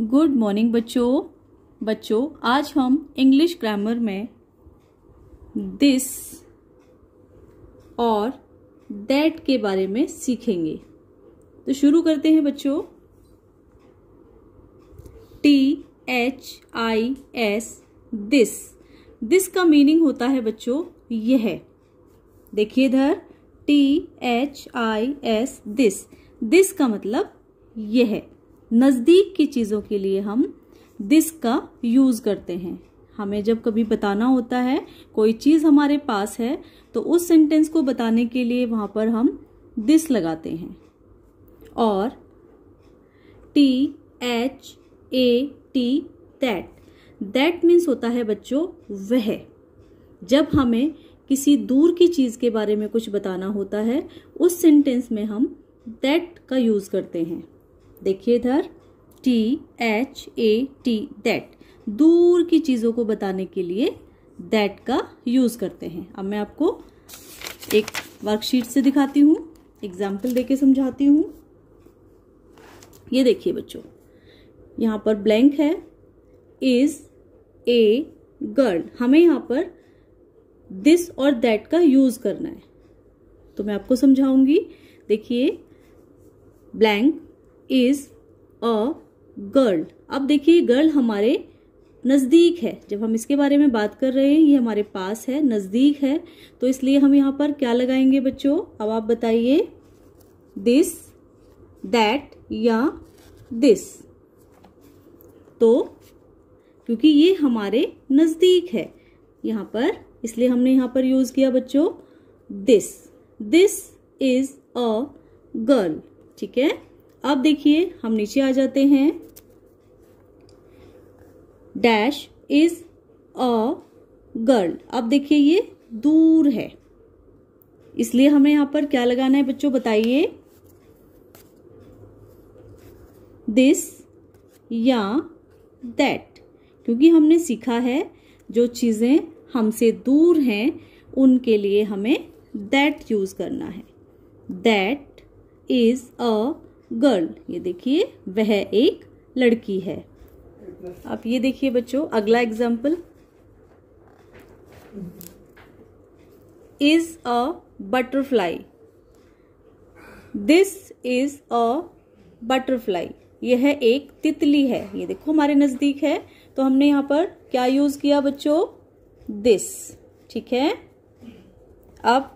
good morning बच्चों बच्चों आज हम इंग्लिश ग्रामर में दिस और दैट के बारे में सीखेंगे तो शुरू करते हैं बच्चों T H I S this this का मीनिंग होता है बच्चों यह देखिए इधर T H I S this this का मतलब यह नज़दीक की चीज़ों के लिए हम दिस का यूज़ करते हैं हमें जब कभी बताना होता है कोई चीज़ हमारे पास है तो उस सेंटेंस को बताने के लिए वहाँ पर हम दिस लगाते हैं और T H A T that that means होता है बच्चों वह जब हमें किसी दूर की चीज़ के बारे में कुछ बताना होता है उस सेंटेंस में हम दैट का यूज़ करते हैं देखिए इधर T H A T that दूर की चीज़ों को बताने के लिए दैट का यूज़ करते हैं अब मैं आपको एक वर्कशीट से दिखाती हूँ एग्जाम्पल देके समझाती हूँ ये देखिए बच्चों यहाँ पर ब्लैंक है इज़ ए गर्ल हमें यहाँ पर दिस और दैट का यूज़ करना है तो मैं आपको समझाऊंगी देखिए ब्लैंक इज अ गर्ल अब देखिए गर्ल हमारे नज़दीक है जब हम इसके बारे में बात कर रहे हैं ये हमारे पास है नज़दीक है तो इसलिए हम यहाँ पर क्या लगाएंगे बच्चों अब आप बताइए दिस दैट या दिस तो क्योंकि ये हमारे नज़दीक है यहाँ पर इसलिए हमने यहाँ पर यूज़ किया बच्चों this this is a girl ठीक है अब देखिए हम नीचे आ जाते हैं डैश इज अ गर्ल अब देखिए ये दूर है इसलिए हमें यहां पर क्या लगाना है बच्चों बताइए दिस या दैट क्योंकि हमने सीखा है जो चीज़ें हमसे दूर हैं उनके लिए हमें दैट यूज़ करना है दैट इज़ अ गर्ल ये देखिए वह एक लड़की है आप ये देखिए बच्चों अगला example is a butterfly this is a butterfly यह एक तितली है ये देखो हमारे नज़दीक है तो हमने यहां पर क्या यूज़ किया बच्चों दिस ठीक है अब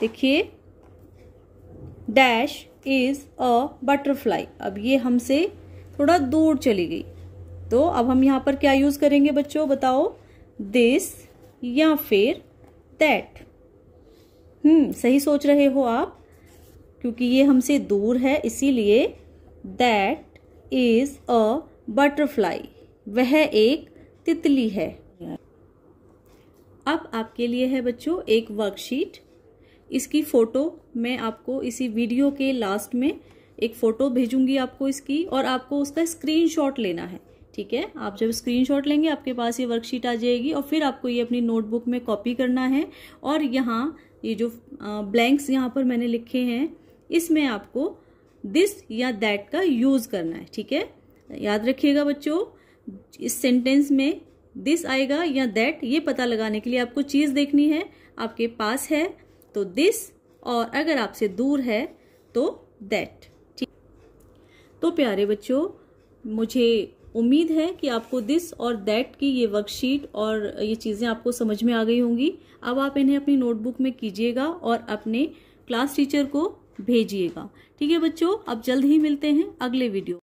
देखिए डैश इज़ अ बटरफ्लाई अब ये हमसे थोड़ा दूर चली गई तो अब हम यहाँ पर क्या यूज़ करेंगे बच्चों बताओ दिस या फिर दैट हम्म सही सोच रहे हो आप क्योंकि ये हमसे दूर है इसीलिए दैट इज़ अ बटरफ्लाई वह एक तितली है अब आपके लिए है बच्चों एक वर्कशीट इसकी फ़ोटो मैं आपको इसी वीडियो के लास्ट में एक फ़ोटो भेजूंगी आपको इसकी और आपको उसका स्क्रीनशॉट लेना है ठीक है आप जब स्क्रीनशॉट लेंगे आपके पास ये वर्कशीट आ जाएगी और फिर आपको ये अपनी नोटबुक में कॉपी करना है और यहाँ ये जो ब्लैंक्स यहाँ पर मैंने लिखे हैं इसमें आपको दिस या दैट का यूज़ करना है ठीक है याद रखिएगा बच्चों इस सेंटेंस में दिस आएगा या दैट ये पता लगाने के लिए आपको चीज़ देखनी है आपके पास है तो दिस और अगर आपसे दूर है तो दैट ठीक तो प्यारे बच्चों मुझे उम्मीद है कि आपको दिस और दैट की ये वर्कशीट और ये चीज़ें आपको समझ में आ गई होंगी अब आप इन्हें अपनी नोटबुक में कीजिएगा और अपने क्लास टीचर को भेजिएगा ठीक है बच्चों अब जल्द ही मिलते हैं अगले वीडियो